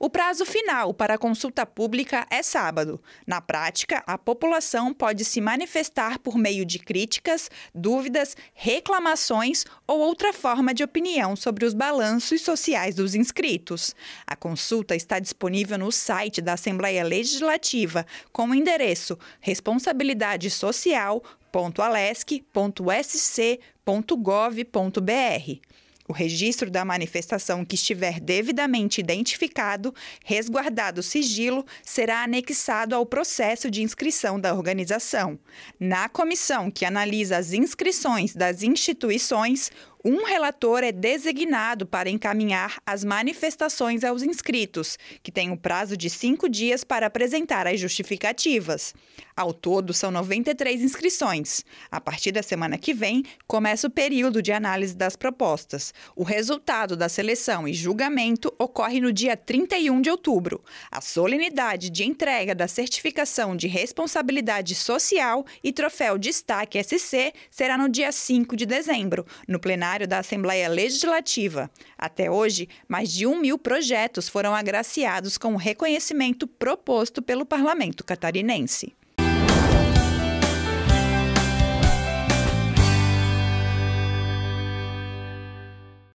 O prazo final para a consulta pública é sábado. Na prática, a população pode se manifestar por meio de críticas, dúvidas, reclamações ou outra forma de opinião sobre os balanços sociais dos inscritos. A consulta está disponível no site da Assembleia Legislativa com o endereço responsabilidade social.alesc.sc.gov.br o registro da manifestação que estiver devidamente identificado, resguardado o sigilo, será anexado ao processo de inscrição da organização. Na comissão que analisa as inscrições das instituições, um relator é designado para encaminhar as manifestações aos inscritos, que tem o um prazo de cinco dias para apresentar as justificativas. Ao todo, são 93 inscrições. A partir da semana que vem, começa o período de análise das propostas. O resultado da seleção e julgamento ocorre no dia 31 de outubro. A solenidade de entrega da certificação de responsabilidade social e troféu Destaque SC será no dia 5 de dezembro, no plenário plenário da Assembleia Legislativa. Até hoje, mais de um mil projetos foram agraciados com o reconhecimento proposto pelo parlamento catarinense.